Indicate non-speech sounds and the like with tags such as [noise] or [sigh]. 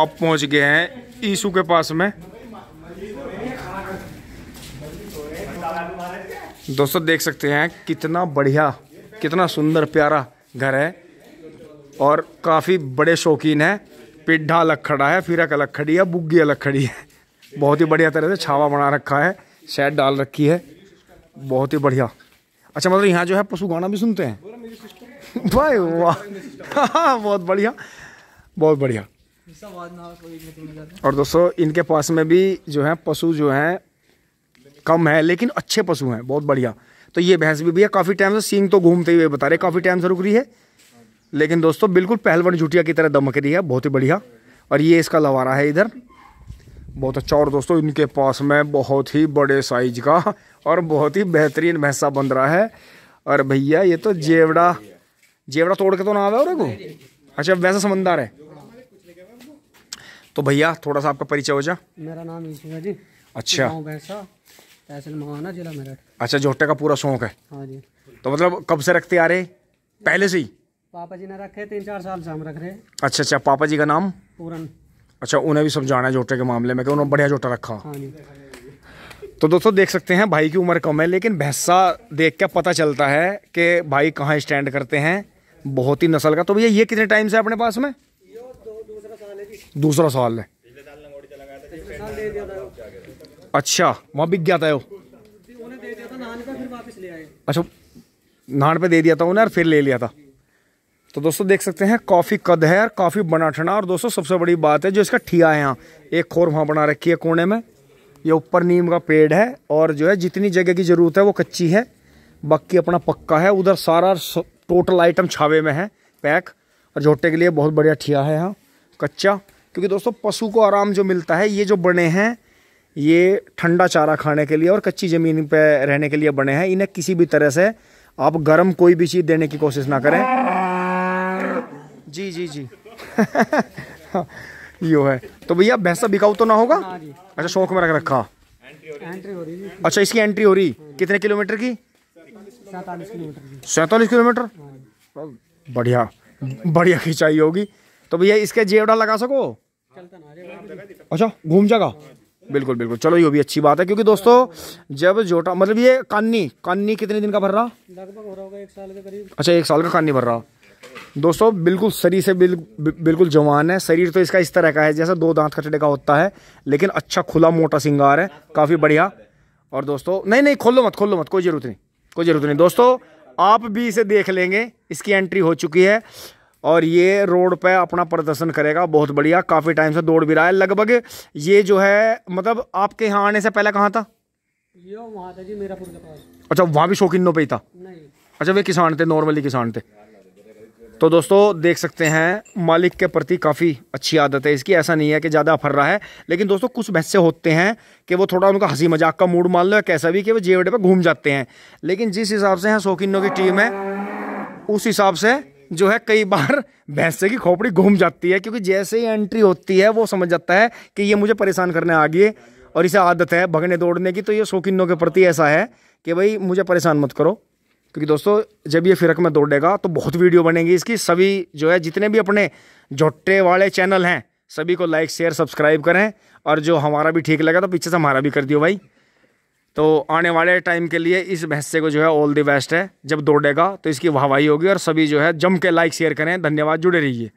अब पहुंच गए हैं ईशु के पास में दोस्तों देख सकते हैं कितना बढ़िया कितना सुंदर प्यारा घर है और काफ़ी बड़े शौकीन है पिड्ढा अलग खड़ा है फिरक अलग खड़ी है बुग्गी अलग खड़ी है बहुत ही बढ़िया तरह से छावा बना रखा है शेड डाल रखी है बहुत ही बढ़िया अच्छा मतलब यहाँ जो है पशु गाना भी सुनते हैं [laughs] भाई वाह [laughs] बहुत बढ़िया बहुत बढ़िया और दोस्तों इनके पास में भी जो है पशु जो हैं कम है लेकिन अच्छे पशु हैं बहुत बढ़िया तो ये भैंस भी भैया काफ़ी टाइम से सींग तो घूमते हुए बता रहे काफ़ी टाइम से रुक रही है लेकिन दोस्तों बिल्कुल पहलवान झुटिया की तरह दमक रही है बहुत ही बढ़िया और ये इसका लवारा है इधर बहुत अच्छा और दोस्तों इनके पास में बहुत ही बड़े साइज का और बहुत ही बेहतरीन भैंसा बन रहा है और भैया ये तो जेवड़ा जेवड़ा तोड़ के तो ना आवे और अच्छा वैसा समंदार है तो भैया थोड़ा सा आपका परिचय हो जा मेरा नाम ईश्वर जी अच्छा तहसील मवाना जिला मेरठ अच्छा झोटे का पूरा शौक है हाँ जी तो मतलब कब से रखते आ रहे पहले से ही पापा जी ने रखे तीन चार साल से हम रख रहे अच्छा अच्छा पापा जी का नाम पूरन अच्छा उन्हें भी समझाना है झोटे के मामले में कि उन्होंने बढ़िया झोटा रखा हाँ जी तो दोस्तों देख सकते हैं भाई की उम्र कम है लेकिन भैंसा देख के पता चलता है कि भाई कहाँ स्टैंड करते हैं बहुत ही नस्ल का तो भैया ये कितने टाइम से अपने पास में दूसरा साल है अच्छा वहाँ बिक गया था वो अच्छा नान पे दे दिया था उन्हें और फिर ले लिया था तो दोस्तों देख सकते हैं काफ़ी कद है और काफ़ी बना ठना और दोस्तों सबसे बड़ी बात है जो इसका ठिया है यहाँ एक खोर वहाँ बना रखी है कोने में ये ऊपर नीम का पेड़ है और जो है जितनी जगह की ज़रूरत है वो कच्ची है बाकी अपना पक्का है उधर सारा टोटल आइटम छावे में है पैक और झोटे के लिए बहुत बढ़िया ठिया है यहाँ कच्चा क्योंकि दोस्तों पशु को आराम जो मिलता है ये जो बने हैं ये ठंडा चारा खाने के लिए और कच्ची ज़मीन पे रहने के लिए बने हैं इन्हें किसी भी तरह से आप गर्म कोई भी चीज़ देने की कोशिश ना करें जी जी जी [laughs] यो है तो भैया भैंसा बिकाऊ तो ना होगा हाँ अच्छा शौक में रख रखा अच्छा इसकी एंट्री हो रही कितने किलोमीटर की सैतालीस किलोमीटर सैतालीस किलोमीटर हाँ बढ़िया बढ़िया खिंचाई होगी तो भैया इसके जेवड़ा लगा सको अच्छा घूम जाएगा बिल्कुल बिल्कुल चलो ये भी अच्छी बात है क्योंकि दोस्तों जब जोटा मतलब ये कान्नी कान्नी कितने दिन का भर रहा लगभग हो रहा होगा एक साल के करीब अच्छा एक साल का कान्नी भर रहा दोस्तों बिल्कुल शरीर से बिल, बिल्कुल जवान है शरीर तो इसका इस तरह का है जैसा दो दांत कचड़े का होता है लेकिन अच्छा खुला मोटा सिंगार है काफ़ी बढ़िया और दोस्तों नहीं नहीं खोलो मत खोलो मत कोई ज़रूरत नहीं कोई ज़रूरत नहीं दोस्तों आप भी इसे देख लेंगे इसकी एंट्री हो चुकी है और ये रोड पे अपना प्रदर्शन करेगा बहुत बढ़िया काफ़ी टाइम से दौड़ भी रहा है लगभग ये जो है मतलब आपके यहाँ आने से पहले कहाँ था ये वहाँ था जी मेरा के पास अच्छा वहाँ भी शौकीनों पे ही था नहीं अच्छा वे किसान थे नॉर्मली किसान थे तो दोस्तों देख सकते हैं मालिक के प्रति काफ़ी अच्छी आदत है इसकी ऐसा नहीं है कि ज़्यादा फर रहा है लेकिन दोस्तों कुछ भैंसे होते हैं कि वो थोड़ा उनका हंसी मजाक का मूड मान लो या कैसा भी कि वो जेवड़े पर घूम जाते हैं लेकिन जिस हिसाब से यहाँ शौकीनों की टीम है उस हिसाब से जो है कई बार [laughs] भैंसे की खोपड़ी घूम जाती है क्योंकि जैसे ही एंट्री होती है वो समझ जाता है कि ये मुझे परेशान करने आ गई है और इसे आदत है भगने दौड़ने की तो ये शौकीनों के प्रति ऐसा है कि भाई मुझे परेशान मत करो क्योंकि दोस्तों जब ये फिरक में दौड़ेगा तो बहुत वीडियो बनेंगी इसकी सभी जो है जितने भी अपने झोटे वाले चैनल हैं सभी को लाइक शेयर सब्सक्राइब करें और जो हमारा भी ठीक लगा तो पीछे से हमारा भी कर दियो भाई तो आने वाले टाइम के लिए इस भैंसे को जो है ऑल दी बेस्ट है जब दौड़ेगा तो इसकी वाहवाही होगी और सभी जो है जम के लाइक शेयर करें धन्यवाद जुड़े रहिए